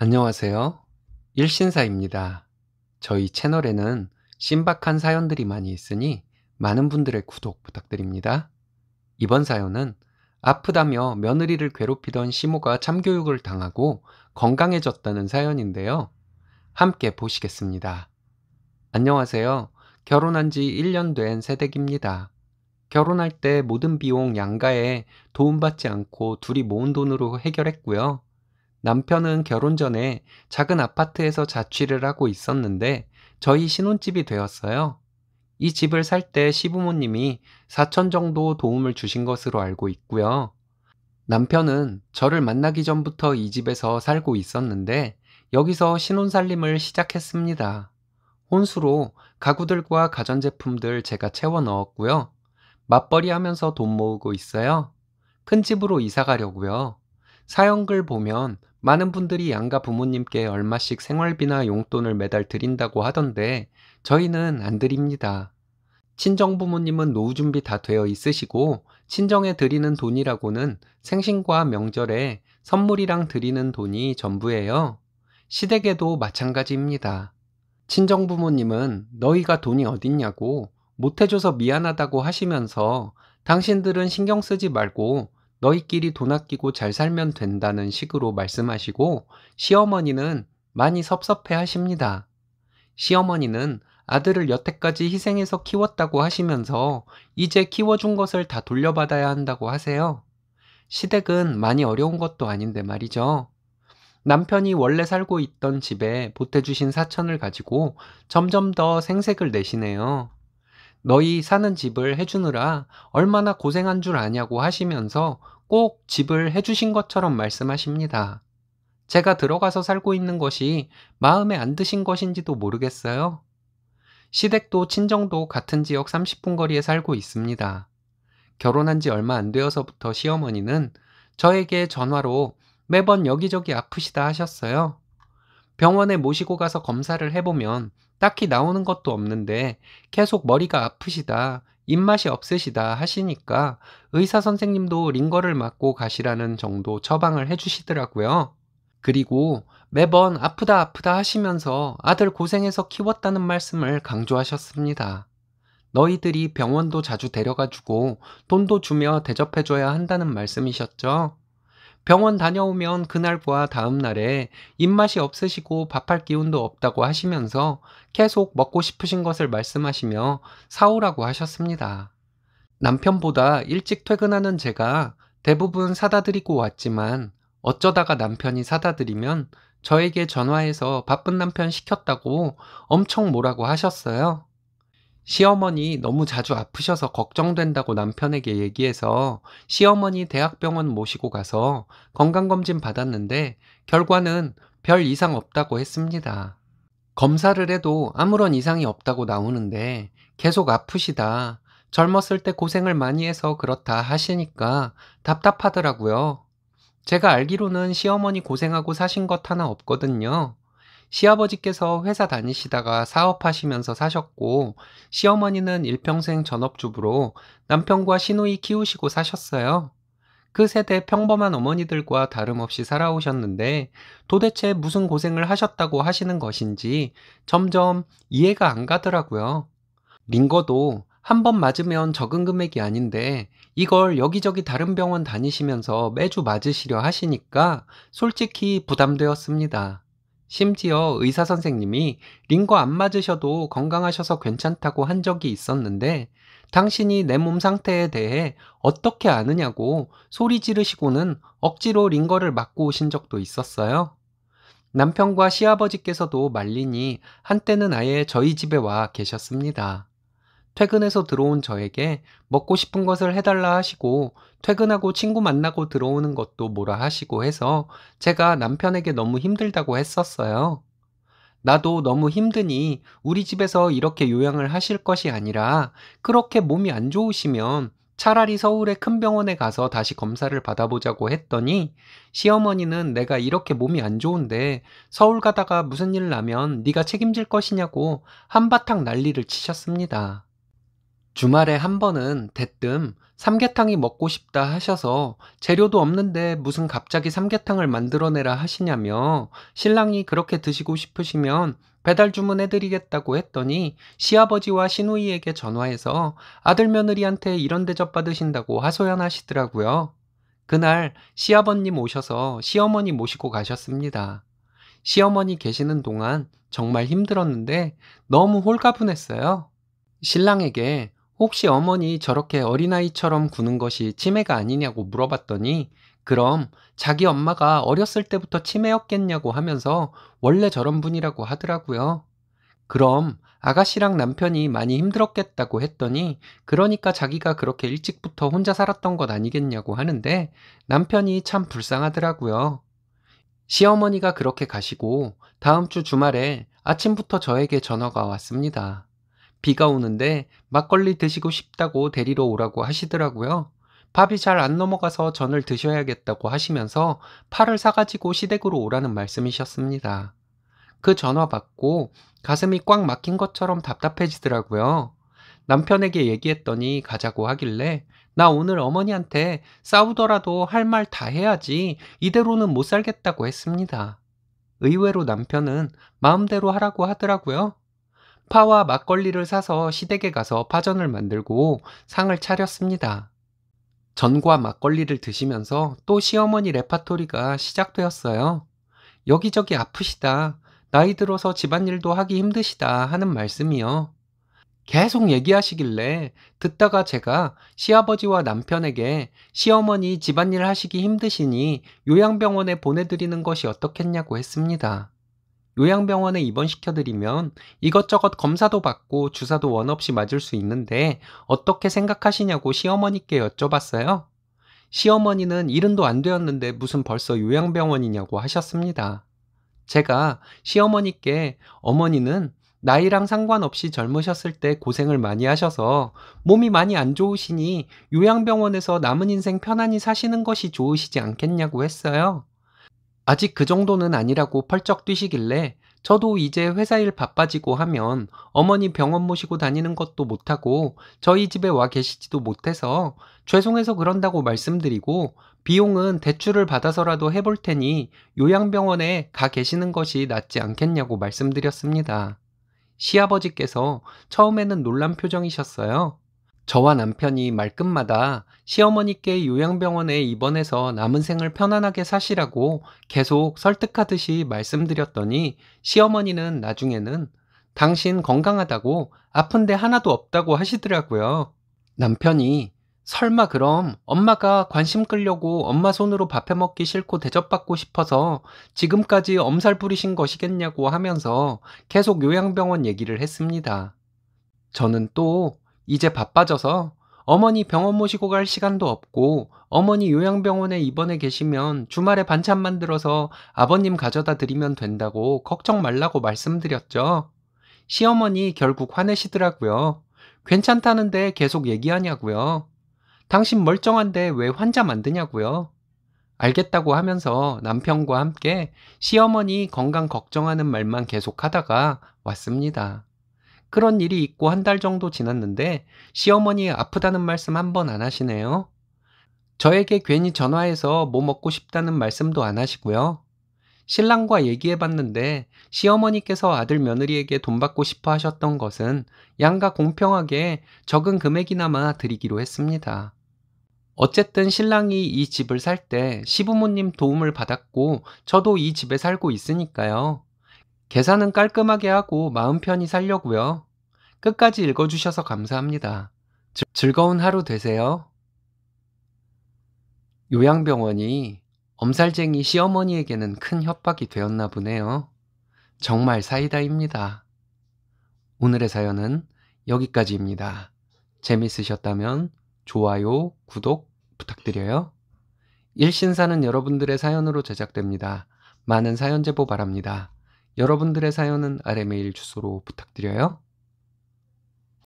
안녕하세요. 일신사입니다. 저희 채널에는 신박한 사연들이 많이 있으니 많은 분들의 구독 부탁드립니다. 이번 사연은 아프다며 며느리를 괴롭히던 시모가 참교육을 당하고 건강해졌다는 사연인데요. 함께 보시겠습니다. 안녕하세요. 결혼한 지 1년 된 새댁입니다. 결혼할 때 모든 비용 양가에 도움받지 않고 둘이 모은 돈으로 해결했고요. 남편은 결혼 전에 작은 아파트에서 자취를 하고 있었는데 저희 신혼집이 되었어요. 이 집을 살 때 시부모님이 4천 정도 도움을 주신 것으로 알고 있고요. 남편은 저를 만나기 전부터 이 집에서 살고 있었는데 여기서 신혼살림을 시작했습니다. 혼수로 가구들과 가전제품들 제가 채워 넣었고요. 맞벌이 하면서 돈 모으고 있어요. 큰 집으로 이사 가려고요. 사연글 보면 많은 분들이 양가 부모님께 얼마씩 생활비나 용돈을 매달 드린다고 하던데 저희는 안 드립니다. 친정 부모님은 노후 준비 다 되어 있으시고 친정에 드리는 돈이라고는 생신과 명절에 선물이랑 드리는 돈이 전부예요. 시댁에도 마찬가지입니다. 친정 부모님은 너희가 돈이 어딨냐고 못해줘서 미안하다고 하시면서 당신들은 신경 쓰지 말고 너희끼리 돈 아끼고 잘 살면 된다는 식으로 말씀하시고 시어머니는 많이 섭섭해 하십니다. 시어머니는 아들을 여태까지 희생해서 키웠다고 하시면서 이제 키워준 것을 다 돌려받아야 한다고 하세요. 시댁은 많이 어려운 것도 아닌데 말이죠. 남편이 원래 살고 있던 집에 보태주신 사천을 가지고 점점 더 생색을 내시네요. 너희 사는 집을 해주느라 얼마나 고생한 줄 아냐고 하시면서 꼭 집을 해주신 것처럼 말씀하십니다. 제가 들어가서 살고 있는 것이 마음에 안 드신 것인지도 모르겠어요. 시댁도 친정도 같은 지역 30분 거리에 살고 있습니다. 결혼한 지 얼마 안 되어서부터 시어머니는 저에게 전화로 매번 여기저기 아프시다 하셨어요. 병원에 모시고 가서 검사를 해보면 딱히 나오는 것도 없는데 계속 머리가 아프시다, 입맛이 없으시다 하시니까 의사 선생님도 링거를 맞고 가시라는 정도 처방을 해주시더라고요. 그리고 매번 아프다 아프다 하시면서 아들 고생해서 키웠다는 말씀을 강조하셨습니다. 너희들이 병원도 자주 데려가주고 돈도 주며 대접해줘야 한다는 말씀이셨죠? 병원 다녀오면 그날과 다음날에 입맛이 없으시고 밥할 기운도 없다고 하시면서 계속 먹고 싶으신 것을 말씀하시며 사오라고 하셨습니다. 남편보다 일찍 퇴근하는 제가 대부분 사다 드리고 왔지만 어쩌다가 남편이 사다 드리면 저에게 전화해서 바쁜 남편 시켰다고 엄청 뭐라고 하셨어요. 시어머니 너무 자주 아프셔서 걱정된다고 남편에게 얘기해서 시어머니 대학병원 모시고 가서 건강검진 받았는데 결과는 별 이상 없다고 했습니다. 검사를 해도 아무런 이상이 없다고 나오는데 계속 아프시다. 젊었을 때 고생을 많이 해서 그렇다 하시니까 답답하더라고요. 제가 알기로는 시어머니 고생하고 사신 것 하나 없거든요. 시아버지께서 회사 다니시다가 사업하시면서 사셨고 시어머니는 일평생 전업주부로 남편과 시누이 키우시고 사셨어요. 그 세대 평범한 어머니들과 다름없이 살아오셨는데 도대체 무슨 고생을 하셨다고 하시는 것인지 점점 이해가 안 가더라고요. 링거도 한 번 맞으면 적은 금액이 아닌데 이걸 여기저기 다른 병원 다니시면서 매주 맞으시려 하시니까 솔직히 부담되었습니다. 심지어 의사 선생님이 링거 안 맞으셔도 건강하셔서 괜찮다고 한 적이 있었는데 당신이 내 몸 상태에 대해 어떻게 아느냐고 소리 지르시고는 억지로 링거를 맞고 오신 적도 있었어요. 남편과 시아버지께서도 말리니 한때는 아예 저희 집에 와 계셨습니다. 퇴근해서 들어온 저에게 먹고 싶은 것을 해달라 하시고 퇴근하고 친구 만나고 들어오는 것도 뭐라 하시고 해서 제가 남편에게 너무 힘들다고 했었어요. 나도 너무 힘드니 우리 집에서 이렇게 요양을 하실 것이 아니라 그렇게 몸이 안 좋으시면 차라리 서울의 큰 병원에 가서 다시 검사를 받아보자고 했더니 시어머니는 내가 이렇게 몸이 안 좋은데 서울 가다가 무슨 일 나면 네가 책임질 것이냐고 한바탕 난리를 치셨습니다. 주말에 한 번은 대뜸 삼계탕이 먹고 싶다 하셔서 재료도 없는데 무슨 갑자기 삼계탕을 만들어내라 하시냐며 신랑이 그렇게 드시고 싶으시면 배달 주문해드리겠다고 했더니 시아버지와 시누이에게 전화해서 아들 며느리한테 이런 대접 받으신다고 하소연하시더라고요. 그날 시아버님 오셔서 시어머니 모시고 가셨습니다. 시어머니 계시는 동안 정말 힘들었는데 너무 홀가분했어요. 신랑에게 혹시 어머니 저렇게 어린아이처럼 구는 것이 치매가 아니냐고 물어봤더니 그럼 자기 엄마가 어렸을 때부터 치매였겠냐고 하면서 원래 저런 분이라고 하더라고요. 그럼 아가씨랑 남편이 많이 힘들었겠다고 했더니 그러니까 자기가 그렇게 일찍부터 혼자 살았던 것 아니겠냐고 하는데 남편이 참 불쌍하더라고요. 시어머니가 그렇게 가시고 다음 주 주말에 아침부터 저에게 전화가 왔습니다. 비가 오는데 막걸리 드시고 싶다고 데리러 오라고 하시더라고요. 밥이 잘 안 넘어가서 전을 드셔야겠다고 하시면서 파를 사가지고 시댁으로 오라는 말씀이셨습니다. 그 전화 받고 가슴이 꽉 막힌 것처럼 답답해지더라고요. 남편에게 얘기했더니 가자고 하길래 나 오늘 어머니한테 싸우더라도 할 말 다 해야지 이대로는 못 살겠다고 했습니다. 의외로 남편은 마음대로 하라고 하더라고요. 파와 막걸리를 사서 시댁에 가서 파전을 만들고 상을 차렸습니다. 전과 막걸리를 드시면서 또 시어머니 레파토리가 시작되었어요. 여기저기 아프시다. 나이 들어서 집안일도 하기 힘드시다 하는 말씀이요. 계속 얘기하시길래 듣다가 제가 시아버지와 남편에게 시어머니 집안일 하시기 힘드시니 요양병원에 보내드리는 것이 어떻겠냐고 했습니다. 요양병원에 입원시켜드리면 이것저것 검사도 받고 주사도 원 없이 맞을 수 있는데 어떻게 생각하시냐고 시어머니께 여쭤봤어요. 시어머니는 이른도 안 되었는데 무슨 벌써 요양병원이냐고 하셨습니다. 제가 시어머니께 어머니는 나이랑 상관없이 젊으셨을 때 고생을 많이 하셔서 몸이 많이 안 좋으시니 요양병원에서 남은 인생 편안히 사시는 것이 좋으시지 않겠냐고 했어요. 아직 그 정도는 아니라고 펄쩍 뛰시길래 저도 이제 회사 일 바빠지고 하면 어머니 병원 모시고 다니는 것도 못하고 저희 집에 와 계시지도 못해서 죄송해서 그런다고 말씀드리고 비용은 대출을 받아서라도 해볼 테니 요양병원에 가 계시는 것이 낫지 않겠냐고 말씀드렸습니다. 시아버지께서 처음에는 놀란 표정이셨어요. 저와 남편이 말끝마다 시어머니께 요양병원에 입원해서 남은 생을 편안하게 사시라고 계속 설득하듯이 말씀드렸더니 시어머니는 나중에는 당신 건강하다고 아픈데 하나도 없다고 하시더라고요. 남편이 설마 그럼 엄마가 관심 끌려고 엄마 손으로 밥해 먹기 싫고 대접받고 싶어서 지금까지 엄살 부리신 것이겠냐고 하면서 계속 요양병원 얘기를 했습니다. 저는 또 이제 바빠져서 어머니 병원 모시고 갈 시간도 없고 어머니 요양병원에 입원해 계시면 주말에 반찬 만들어서 아버님 가져다 드리면 된다고 걱정 말라고 말씀드렸죠. 시어머니 결국 화내시더라고요. 괜찮다는데 계속 얘기하냐고요. 당신 멀쩡한데 왜 환자 만드냐고요. 알겠다고 하면서 남편과 함께 시어머니 건강 걱정하는 말만 계속 하다가 왔습니다. 그런 일이 있고 한 달 정도 지났는데 시어머니 아프다는 말씀 한 번 안 하시네요. 저에게 괜히 전화해서 뭐 먹고 싶다는 말씀도 안 하시고요. 신랑과 얘기해 봤는데 시어머니께서 아들 며느리에게 돈 받고 싶어 하셨던 것은 양가 공평하게 적은 금액이나마 드리기로 했습니다. 어쨌든 신랑이 이 집을 살 때 시부모님 도움을 받았고 저도 이 집에 살고 있으니까요. 계산은 깔끔하게 하고 마음 편히 살려고요. 끝까지 읽어주셔서 감사합니다. 즐거운 하루 되세요. 요양병원이 엄살쟁이 시어머니에게는 큰 협박이 되었나 보네요. 정말 사이다입니다. 오늘의 사연은 여기까지입니다. 재밌으셨다면 좋아요, 구독 부탁드려요. 일신사는 여러분들의 사연으로 제작됩니다. 많은 사연 제보 바랍니다. 여러분들의 사연은 아래 메일 주소로 부탁드려요.